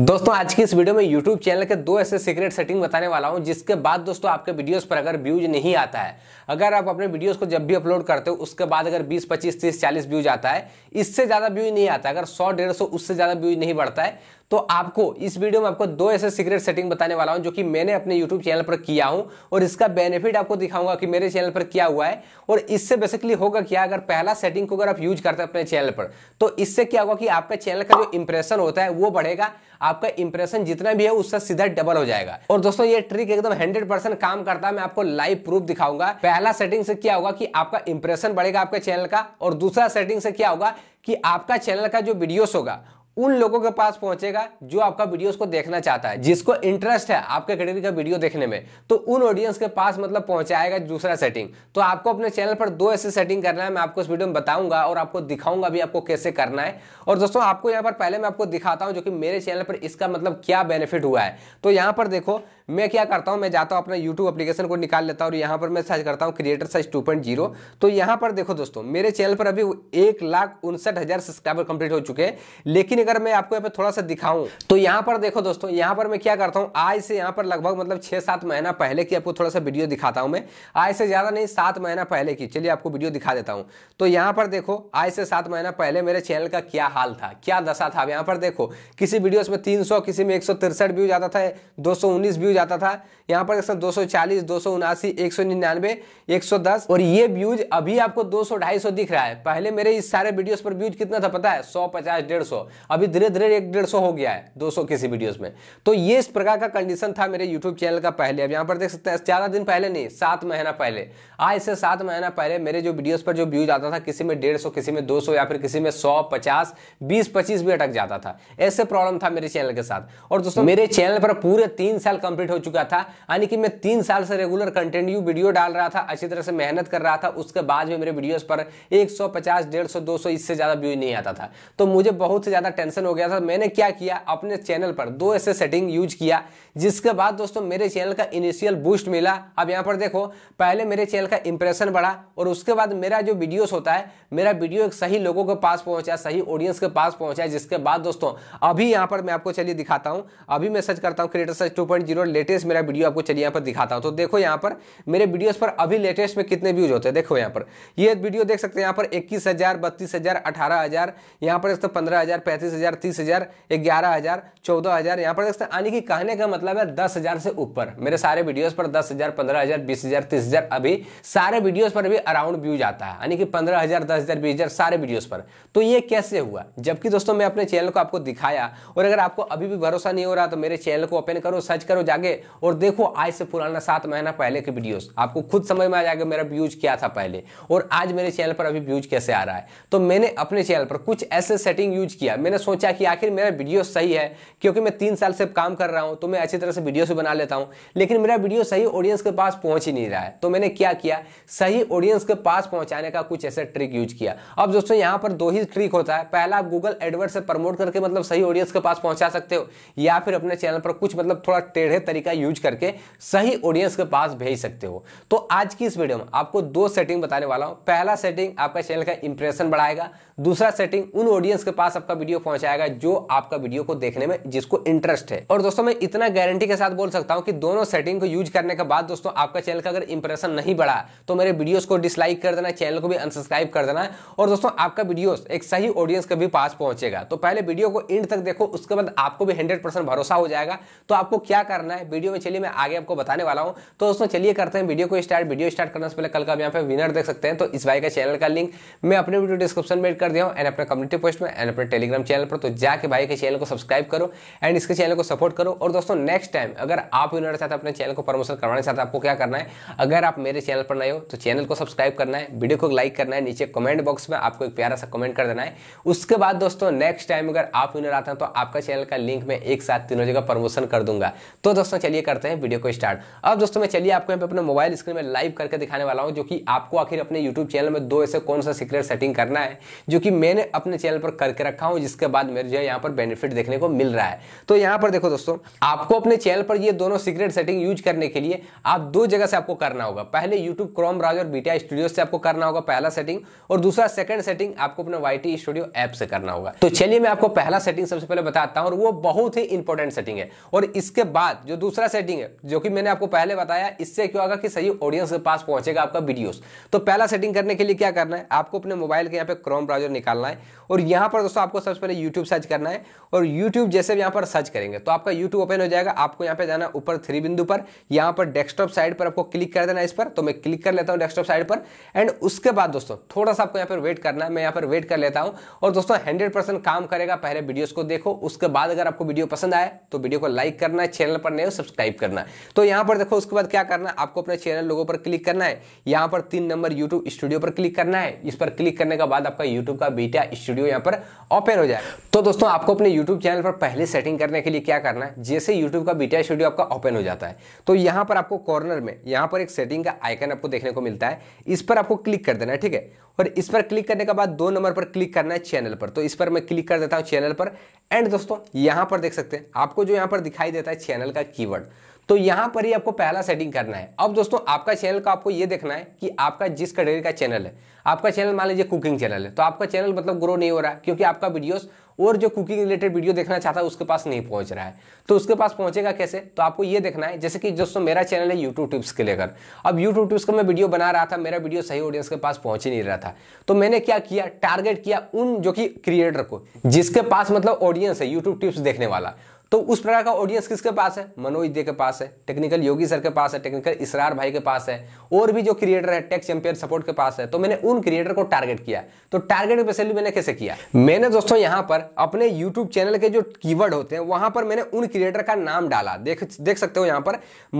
दोस्तों आज की इस वीडियो में YouTube चैनल के दो ऐसे सीक्रेट सेटिंग बताने वाला हूं जिसके बाद दोस्तों आपके वीडियोस पर अगर व्यूज नहीं आता है अगर आप अपने वीडियोस को जब भी अपलोड करते हो उसके बाद अगर 20, 25, 30, 40 व्यूज आता है इससे ज़्यादा व्यूज नहीं आता अगर 100, डेढ़ उससे ज़्यादा व्यूज नहीं बढ़ता है तो आपको इस वीडियो में आपको दो ऐसे सीक्रेट सेटिंग बताने वाला हूं जो कि मैंने अपने यूट्यूब चैनल पर किया हूं और इसका बेनिफिट आपको दिखाऊंगा कि मेरे चैनल पर क्या हुआ है और इससे बेसिकली होगा क्या अगर पहला सेटिंग को अगर आप यूज करते हैं अपने चैनल पर तो इससे क्या होगा कि आपके चैनल का जो इंप्रेशन होता है वो बढ़ेगा आपका इंप्रेशन जितना भी है उससे सीधा डबल हो जाएगा और दोस्तों ये ट्रिक एकदम हंड्रेड परसेंट काम करता है मैं आपको लाइव प्रूफ दिखाऊंगा पहला सेटिंग से क्या होगा कि आपका इंप्रेशन बढ़ेगा आपके चैनल का और दूसरा सेटिंग से क्या होगा कि आपका चैनल का जो वीडियोस होगा उन लोगों के पास पहुंचेगा जो आपका वीडियोस को देखना चाहता है जिसको इंटरेस्ट है आपके करियर का वीडियो देखने में तो उन ऑडियंस के पास मतलब पहुंचाएगा दूसरा सेटिंग तो आपको अपने चैनल पर दो ऐसे सेटिंग करना है मैं आपको इस वीडियो में बताऊंगा और आपको दिखाऊंगा भी आपको कैसे करना है और दोस्तों आपको यहाँ पर पहले मैं आपको दिखाता हूँ जो कि मेरे चैनल पर इसका मतलब क्या बेनिफिट हुआ है तो यहाँ पर देखो मैं क्या करता हूँ मैं जाता हूँ अपना यूट्यूब एप्लीकेशन को निकाल लेता हूँ और यहाँ पर मैं सर्च करता हूँ creator size two point zero तो यहाँ पर देखो दोस्तों मेरे चैनल पर अभी एक लाख उनसठ हज़ार सब्सक्राइबर कंप्लीट हो चुके हैं लेकिन अगर मैं आपको यहाँ पर थोड़ा सा दिखाऊँ तो यहाँ पर देखो दोस्तों यहाँ पर मैं क्या करता हूँ आज से यहाँ पर लगभग मतलब छः सात महीना पहले की आपको थोड़ा सा वीडियो दिखाता हूँ मैं आज से ज़्यादा नहीं सात महीना पहले की चलिए आपको वीडियो दिखा देता हूँ तो यहाँ पर देखो आज से सात महीना पहले मेरे चैनल का क्या हाल था क्या दशा था यहाँ पर देखो किसी वीडियोस में तीन किसी में एक व्यूज आता था दो व्यू जाता था यहाँ पर दोस्तों दो सौ चालीस दो सौ उनासी एक सौ निन्यानवे एक सौ दस और ये व्यूज अभी आपको दो सौ ढाई सौ दिख रहा है पहले मेरे इस सारे वीडियोस पर व्यूज कितना था पता है सौ पचास डेढ़ सौ अभी धीरे धीरे एक डेढ़ सौ हो गया है दो सौ किसी वीडियोस में तो ये इस प्रकार का कंडीशन था मेरे यूट्यूब चैनल का पहले अब यहाँ पर देख सकते हैं ज्यादा दिन पहले नहीं सात महीना पहले आज से सात महीना पहले मेरे जो वीडियोज पर जो व्यूज आता था किसी में डेढ़ सौ किसी में दो सौ या फिर किसी में सौ पचास बीस पच्चीस भी अटक जाता था ऐसे प्रॉब्लम था मेरे चैनल के साथ और दोस्तों मेरे चैनल पर पूरे तीन साल कंप्लीट कंटेंट हो चुका था यानी कि मैं तीन साल से रेगुलर कंटेंट यू वीडियो डाल रहा था अच्छी तरह से मेहनत कर रहा था उसके बाद में मेरे वीडियोस पर 150, 150, 200 इससे ज़्यादा व्यू नहीं आता था तो मुझे बहुत से ज़्यादा टेंशन हो गया था मैंने क्या किया अपने चैनल पर दो ऐसे सेटिंग यूज किया जिसके बाद दोस्तों मेरे चैनल का इनिशियल बूस्ट मिला अब यहाँ पर देखो पहले मेरे चैनल का इंप्रेशन बढ़ा और उसके बाद मेरा जो वीडियोस होता है मेरा वीडियो एक सही लोगों के पास पहुंचा सही ऑडियंस के पास पहुंचा जिसके बाद दोस्तों अभी यहाँ पर मैं आपको चलिए दिखाता हूँ अभी मैं सर्च करता हूँ creator search two point latest मेरा वीडियो आपको चलिए यहाँ पर दिखाता हूँ तो देखो यहाँ पर मेरे वीडियोस पर अभी लेटेस्ट में कितने व्यूज होते हैं देखो यहाँ पर ये वीडियो देख सकते हैं यहाँ पर इक्कीस हज़ार बत्तीस हज़ार अठारह हज़ार यहाँ पर देखते हैं पंद्रह हज़ार पैंतीस हज़ार तीस हज़ार ग्यारह हज़ार चौदह हज़ार यहाँ पर देखते हैं आने की कहने का मतलब है दस हज़ार से ऊपर मेरे सारे वीडियोज़ पर दस हज़ार पंद्रह हज़ार बीस हज़ार तीस हज़ार अभी सारे वीडियोज़ पर भी अराउंड व्यूज आता है यानी कि पंद्रह हज़ार दस हज़ार बीस हज़ार सारे वीडियोज़ पर तो ये कैसे हुआ जबकि दोस्तों मैं अपने चैनल को आपको दिखाया और अगर आपको अभी भी भरोसा नहीं हो रहा तो मेरे चैनल को ओपन करो सर्च करो जाकर आगे और देखो आज से पुराना सात महीना पहले के वीडियोस आपको खुद समझ में आ जाएगा मेरा व्यूज क्या था पहले और आज मेरे चैनल पर अभी व्यूज कैसे आ रहा है तो मैंने अपने चैनल पर कुछ ऐसे सेटिंग यूज किया मैंने सोचा कि आखिर मेरा वीडियो सही है क्योंकि मैं तीन साल से काम कर रहा हूँ तो मैं अच्छी तरह से वीडियो से बना लेता हूँ लेकिन मेरा वीडियो सही ऑडियंस के पास पहुँच ही नहीं रहा है तो मैंने क्या किया सही ऑडियंस के पास पहुँचाने का कुछ ऐसा ट्रिक यूज किया अब दोस्तों यहाँ पर दो ही ट्रिक होता है पहला आप गूगल एडवर्ड से प्रमोट करके मतलब सही ऑडियंस के पास पहुँचा सकते हो या फिर अपने चैनल पर कुछ मतलब थोड़ा टेढ़े तरीका यूज करके सही ऑडियंस के पास भेज सकते हो तो आज की इस वीडियो में आपको दो सेटिंग बताने वाला हूं पहला सेटिंग आपका चैनल का इंप्रेशन बढ़ाएगा दूसरा सेटिंग उन ऑडियंस के पास आपका वीडियो पहुंचाएगा जो आपका वीडियो को देखने में जिसको इंटरेस्ट है और दोस्तों मैं इतना गारंटी के साथ बोल सकता हूं कि दोनों सेटिंग को यूज करने के बाद दोस्तों आपका चैनल का अगर इंप्रेशन नहीं बढ़ा तो मेरे वीडियोस को डिसलाइक कर देना चैनल को भी अनसब्सक्राइब कर देना और दोस्तों आपका वीडियो एक सही ऑडियंस के भी पास पहुंचेगा तो पहले वीडियो को एंड तक देखो उसके बाद आपको भी हंड्रेड भरोसा हो जाएगा तो आपको क्या करना है है वीडियो में चलिए मैं आगे आपको बताने वाला हूँ तो उसमें चलिए करते हैं वीडियो को स्टार्ट वीडियो स्टार्ट करने से पहले कल का आप यहाँ पे विनर देख सकते हैं तो इस भाई का चैनल का लिंक मैं अपने वीडियो डिस्क्रिप्शन में कर दिया हूँ एंड अपने कम्युनिटी पोस्ट में एंड अपने टेलीग्राम चैनल पर तो जाके भाई के चैनल को सब्सक्राइब करो एंड इसके चैनल को सपोर्ट करो और दोस्तों नेक्स्ट टाइम अगर आप विनर चाहते अपने चैनल को प्रमोशन करवाने चाहते आपको क्या करना है अगर आप मेरे चैनल पर नए हो तो चैनल को सब्सक्राइब करना है वीडियो को लाइक करना है नीचे कमेंट बॉक्स में आपको एक प्यारा सा कमेंट कर देना है उसके बाद दोस्तों नेक्स्ट टाइम अगर आप विनर आते हैं तो आपका चैनल का लिंक मैं एक साथ तीनों जगह प्रमोशन कर दूंगा तो दोस्तों दोस्तों चलिए करते हैं वीडियो को स्टार्ट अब दोस्तों मैं चलिए आपको यहाँ पे अपने मोबाइल स्क्रीन में लाइव करके दिखाने वाला हूँ जो कि आपको आखिर अपने यूट्यूब चैनल में दो ऐसे कौन सा सीक्रेट सेटिंग करना है जो कि मैंने अपने चैनल पर करके रखा हूँ जिसके बाद मेरे जो है यहाँ पर बेनिफिट देखने को मिल रहा है तो यहाँ पर देखो दोस्तों आपको अपने चैनल पर ये दोनों सीक्रेट सेटिंग यूज करने के लिए आप दो जगह से आपको करना होगा पहले यूट्यूब क्रोम ब्राउज और बीटा स्टूडियो से आपको करना होगा पहला सेटिंग और दूसरा सेकंड सेटिंग आपको अपने वाई स्टूडियो ऐप से करना होगा तो चलिए मैं आपको पहला सेटिंग सबसे पहले बताता हूँ और वो बहुत ही इंपॉर्टेंट सेटिंग है और इसके बाद जो दूसरा सेटिंग है जो कि मैंने आपको पहले बताया इससे क्या होगा कि सही ऑडियंस के पास पहुंचेगा आपका वीडियोस तो पहला सेटिंग करने के लिए क्या करना है आपको अपने मोबाइल के यहाँ पे क्रोम ब्राउजर निकालना है और यहाँ पर दोस्तों आपको सबसे पहले यूट्यूब सर्च करना है और यूट्यूब जैसे यहाँ पर सर्च करेंगे तो आपका यूट्यूब ओपन हो जाएगा आपको यहाँ पे जाना ऊपर थ्री बिंदु पर यहाँ पर डेस्कटॉप साइड पर आपको क्लिक कर देना इस पर तो मैं क्लिक कर लेता हूँ डेस्कटॉप साइड पर एंड उसके बाद दोस्तों थोड़ा सा आपको यहाँ पर वेट करना है मैं यहाँ पर वेट कर लेता हूँ और दोस्तों हंड्रेड काम करेगा पहले वीडियोज को देखो उसके बाद अगर आपको वीडियो पसंद आए तो वीडियो को लाइक करना है चैनल पर नए चैनल सब्सक्राइब करना है तो यहां पर देखो उसके बाद क्या करना है आपको अपने चैनल लोगों पर क्लिक करना है यहां पर तीन नंबर यूट्यूब स्टूडियो पर क्लिक करना है इस पर क्लिक करने के बाद आपका यूट्यूब का बीटा स्टूडियो यहां पर ओपन हो जाए तो दोस्तों आपको अपने यूट्यूब चैनल पर पहले सेटिंग करने के लिए क्या करना है जैसे यूट्यूब का बीटा स्टूडियो आपका ओपन हो जाता है तो यहां पर आपको कॉर्नर में यहां पर एक सेटिंग का आइकन आपको देखने को मिलता है इस पर आपको क्लिक कर देना है ठीक है और इस पर क्लिक करने के बाद दो नंबर पर क्लिक करना है चैनल पर तो इस पर मैं क्लिक कर देता हूं चैनल पर एंड दोस्तों यहां पर देख सकते हैं आपको जो यहां पर दिखाई देता है चैनल का कीवर्ड तो यहां पर ही आपको पहला सेटिंग करना है अब दोस्तों आपका चैनल का आपको यह देखना है कि आपका जिस कैटेगरी का चैनल है आपका चैनल मान लीजिए कुकिंग चैनल है तो आपका चैनल मतलब ग्रो नहीं हो रहा क्योंकि आपका वीडियोस और जो कुकिंग रिलेटेड वीडियो देखना चाहता है उसके पास नहीं पहुंच रहा है तो उसके पास पहुंचेगा कैसे तो आपको यह देखना है जैसे कि दोस्तों मेरा चैनल है यूट्यूब टिप्स के लेकर अब यूट्यूब टिप्स का मैं वीडियो बना रहा था मेरा वीडियो सही ऑडियंस के पास पहुंच ही नहीं रहा था तो मैंने क्या किया टारगेट किया उन जो कि क्रिएटर को जिसके पास मतलब ऑडियंस है यूट्यूब टिप्स देखने वाला तो उस प्रकार का ऑडियंस किसके पास है मनोज दे के पास है टेक्निकल योगी सर के पास है टेक्निकल इसरार भाई के पास है और भी जो क्रिएटर है टेक चैंपियन सपोर्ट के पास है तो मैंने उन क्रिएटर को टारगेट किया तो टारगेट स्पेशली मैंने कैसे किया मैंने दोस्तों यहाँ पर अपने यूट्यूब चैनल के जो कीवर्ड होते हैं वहां पर मैंने उन क्रिएटर का नाम डाला देख देख सकते हो यहाँ पर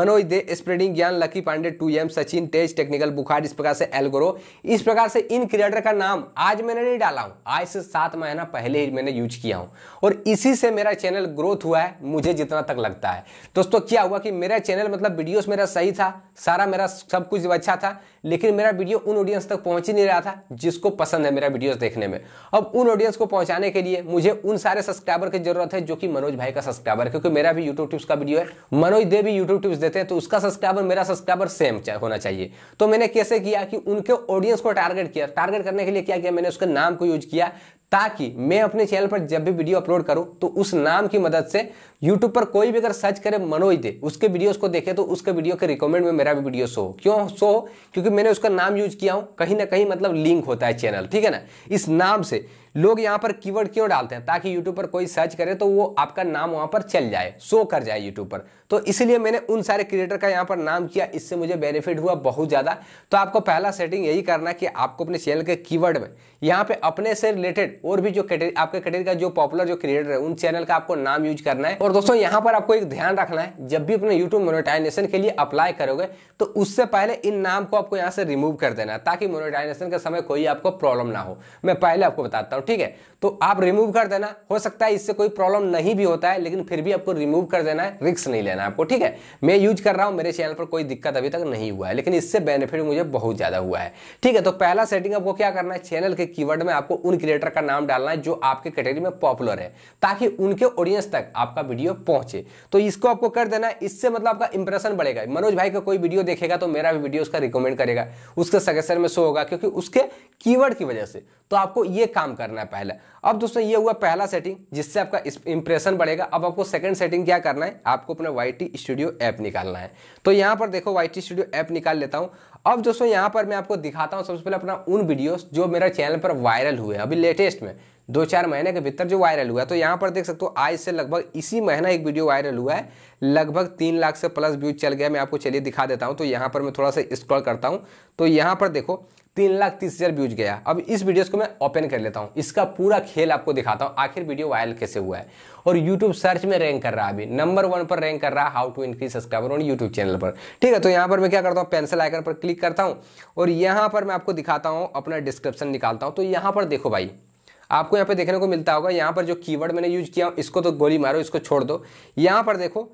मनोज दे स्प्रेडिंग ज्ञान लकी पांडे टू एम सचिन तेज टेक्निकल बुखार इस प्रकार से एलगोरो इस प्रकार से इन क्रिएटर का नाम आज मैंने नहीं डाला हूँ आज से सात महीना पहले ही मैंने यूज किया हूँ और इसी से मेरा चैनल ग्रोथ हुआ है मुझे जितना तक लगता है दोस्तों क्या हुआ कि मेरा चैनल मतलब वीडियोस मेरा सही था सारा मेरा सब कुछ अच्छा था लेकिन मेरा वीडियो उन ऑडियंस तक पहुंच ही नहीं रहा था जिसको पसंद है मेरा वीडियोस देखने में अब उन ऑडियंस को पहुंचाने के लिए मुझे उन सारे सब्सक्राइबर की जरूरत है जो कि मनोज भाई का सब्सक्राइबर क्योंकि मेरा भी यूट्यूब टिप्स का वीडियो है मनोज दे भी यूट्यूब टिप्स देते हैं तो उसका सब्सक्राइबर मेरा सब्सक्राइबर सेम होना चाहिए तो मैंने कैसे किया कि उनके ऑडियंस को टारगेट किया टारगेट करने के लिए क्या किया मैंने उसके नाम को यूज किया ताकि मैं अपने चैनल पर जब भी वीडियो अपलोड करूं तो उस नाम की मदद से यूट्यूब पर कोई भी अगर सर्च करे मनोज दे उसके वीडियोस को देखे तो उसके वीडियो के रिकमेंड में मेरा भी वीडियो शो हो क्यों शो हो क्योंकि मैंने उसका नाम यूज किया हूं कहीं ना कहीं मतलब लिंक होता है चैनल ठीक है ना इस नाम से लोग यहां पर कीवर्ड क्यों डालते हैं ताकि यूट्यूब पर कोई सर्च करे तो वो आपका नाम वहां पर चल जाए शो कर जाए यूट्यूब पर तो इसलिए मैंने उन सारे क्रिएटर का यहां पर नाम किया इससे मुझे बेनिफिट हुआ बहुत ज़्यादा तो आपको पहला सेटिंग यही करना कि आपको अपने चैनल के कीवर्ड में यहाँ पे अपने से रिलेटेड और भी जो आपके कैटेगरी का जो पॉपुलर जो क्रिएटर है उन चैनल का आपको नाम यूज करना है और दोस्तों यहां पर आपको एक ध्यान रखना है जब भी अपने यूट्यूब मोनोटाइजेशन के लिए अप्लाई करोगे तो उससे पहले इन नाम को आपको यहाँ से रिमूव कर देना है ताकि मोनिटाइजेशन के समय कोई आपको प्रॉब्लम ना हो मैं पहले आपको बताता हूँ हूं ठीक है तो आप रिमूव कर देना हो सकता है इससे कोई प्रॉब्लम नहीं भी होता है लेकिन फिर भी आपको रिमूव कर देना है रिक्स नहीं लेना आपको ठीक है मैं यूज कर रहा हूं मेरे चैनल पर कोई दिक्कत अभी तक नहीं हुआ है लेकिन इससे बेनिफिट मुझे बहुत ज़्यादा हुआ है ठीक है तो पहला सेटिंग आपको क्या करना है चैनल के कीवर्ड में आपको उन क्रिएटर का नाम डालना है जो आपके कैटेगरी में पॉपुलर है ताकि उनके ऑडियंस तक आपका वीडियो पहुंचे तो इसको आपको कर देना इससे मतलब आपका इंप्रेशन बढ़ेगा मनोज भाई का कोई वीडियो देखेगा तो मेरा भी वीडियो उसका रिकमेंड करेगा उसके सजेशन में शो होगा क्योंकि उसके कीवर्ड की वजह से तो आपको यह काम करना करना है पहले अब दोस्तों ये हुआ पहला सेटिंग जिससे आपका इंप्रेशन बढ़ेगा अब आपको सेकंड सेटिंग क्या करना है आपको अपना वाई टी स्टूडियो ऐप निकालना है तो यहाँ पर देखो वाई टी स्टूडियो ऐप निकाल लेता हूँ अब दोस्तों यहाँ पर मैं आपको दिखाता हूँ सबसे पहले अपना उन वीडियोस जो मेरा चैनल पर वायरल हुए अभी लेटेस्ट में दो चार महीने के भीतर जो वायरल हुआ है तो यहाँ पर देख सकते हो आज से लगभग इसी महीना एक वीडियो वायरल हुआ है लगभग तीन लाख से प्लस व्यूज चल गया मैं आपको चलिए दिखा देता हूँ तो यहाँ पर मैं थोड़ा सा स्क्रॉल करता हूँ तो यहाँ पर देखो तीन लाख तीस हज़ार व्यूज गया अब इस वीडियोस को मैं ओपन कर लेता हूँ इसका पूरा खेल आपको दिखाता हूँ आखिर वीडियो वायरल कैसे हुआ है और यूट्यूब सर्च में रैंक कर रहा है अभी नंबर वन पर रैंक कर रहा है how to increase subscriber on YouTube channel पर ठीक है तो यहाँ पर मैं क्या करता हूँ पेंसिल आइकन पर क्लिक करता हूँ और यहाँ पर मैं आपको दिखाता हूँ अपना डिस्क्रिप्शन निकालता हूँ तो यहाँ पर देखो भाई आपको यहाँ पे देखने को मिलता होगा यहाँ पर जो कीवर्ड मैंने यूज किया इसको तो गोली मारो इसको छोड़ दो यहाँ पर देखो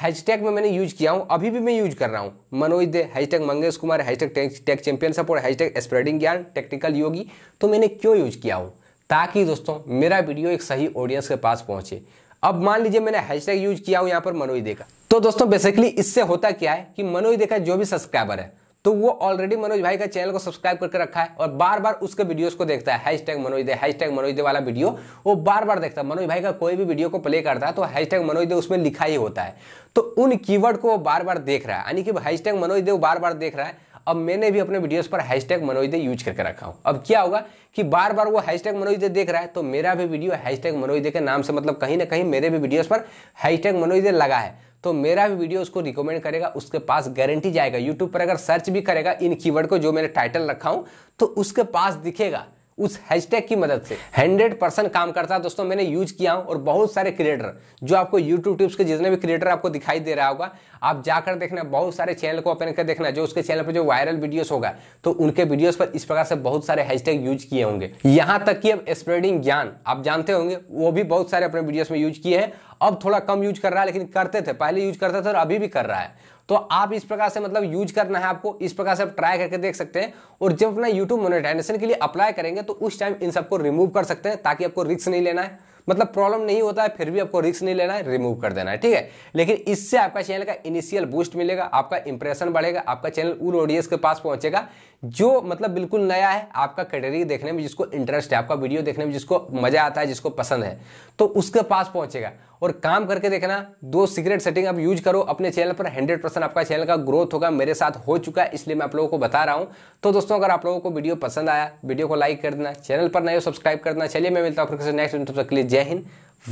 हैशटैग में मैंने यूज किया हूँ अभी भी मैं यूज कर रहा हूँ Manoj Dey hashtag Mangesh Kumar hashtag tech champion support hashtag spreading Gyan technical Yogi तो मैंने क्यों यूज किया हूँ ताकि दोस्तों मेरा वीडियो एक सही ऑडियंस के पास पहुंचे अब मान लीजिए मैंने हैशटैग यूज किया हूँ यहाँ पर मनोज दे का तो दोस्तों बेसिकली इससे होता क्या है कि मनोज दे का जो भी सब्सक्राइबर है तो वो ऑलरेडी मनोज भाई का चैनल को सब्सक्राइब करके रखा है और बार बार उसके वीडियोस को देखता है हैशटैग मनोज दे हैशटैग मनोज दे वाला वीडियो वो बार बार देखता है मनोज भाई का कोई भी वीडियो को प्ले करता है तो हैशटैग मनोज दे उसमें लिखा ही होता है तो उन कीवर्ड को वो बार बार देख रहा है यानी कि हैशटैग मनोज देव बार बार देख रहा है अब मैंने भी अपने वीडियोस पर हैशटैग मनोज दे यूज करके रखा हूँ अब क्या होगा कि बार बार वो हैशटैग मनोज दे देख रहा है तो मेरा भी वीडियो हैशटैग मनोज दे के नाम से मतलब कहीं ना कहीं मेरे भी वीडियोस पर हैशटैग मनोज दे लगा है तो मेरा भी वीडियो उसको रिकमेंड करेगा उसके पास गारंटी जाएगा यूट्यूब पर अगर सर्च भी करेगा इन कीवर्ड को जो मैंने टाइटल रखा हूं तो उसके पास दिखेगा उस हैशटैग की मदद से 100 परसेंट काम करता है दोस्तों मैंने यूज किया हूं और बहुत सारे क्रिएटर जो आपको यूट्यूब टिप्स के जितने भी क्रिएटर आपको दिखाई दे रहा होगा आप जाकर देखना बहुत सारे चैनल को ओपन कर देखना जो उसके चैनल पर जो वायरल वीडियोस होगा तो उनके वीडियोस पर इस प्रकार से बहुत सारे हैशटैग यूज किए होंगे यहाँ तक कि अब स्प्रेडिंग ज्ञान आप जानते होंगे वो भी बहुत सारे अपने वीडियोस में यूज किए हैं अब थोड़ा कम यूज कर रहा है लेकिन करते थे पहले यूज करते थे और अभी भी कर रहा है तो आप इस प्रकार से मतलब यूज करना है आपको इस प्रकार से आप ट्राई करके देख सकते हैं और जब अपना यूट्यूब मोनेटाइजेशन के लिए अप्लाई करेंगे तो उस टाइम इन सबको रिमूव कर सकते हैं ताकि आपको रिस्क नहीं लेना है मतलब प्रॉब्लम नहीं होता है फिर भी आपको रिस्क नहीं लेना है रिमूव कर देना है ठीक है लेकिन इससे आपका चैनल का इनिशियल बूस्ट मिलेगा आपका इंप्रेशन बढ़ेगा आपका चैनल उन ऑडियंस के पास पहुंचेगा जो मतलब बिल्कुल नया है आपका कैटेगरी देखने में जिसको इंटरेस्ट है आपका वीडियो देखने में जिसको मजा आता है जिसको पसंद है तो उसके पास पहुंचेगा और काम करके देखना दो सीक्रेट सेटिंग आप यूज करो अपने चैनल पर 100 परसेंट आपका चैनल का ग्रोथ होगा मेरे साथ हो चुका है इसलिए मैं आप लोगों को बता रहा हूं तो दोस्तों अगर आप लोगों को वीडियो पसंद आया वीडियो को लाइक कर देना चैनल पर नए हो सब्सक्राइब करना चलिए मैं मिलता हूँ नेक्स्ट वीडियो तक के लिए जय हिंद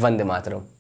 वंदे मातरम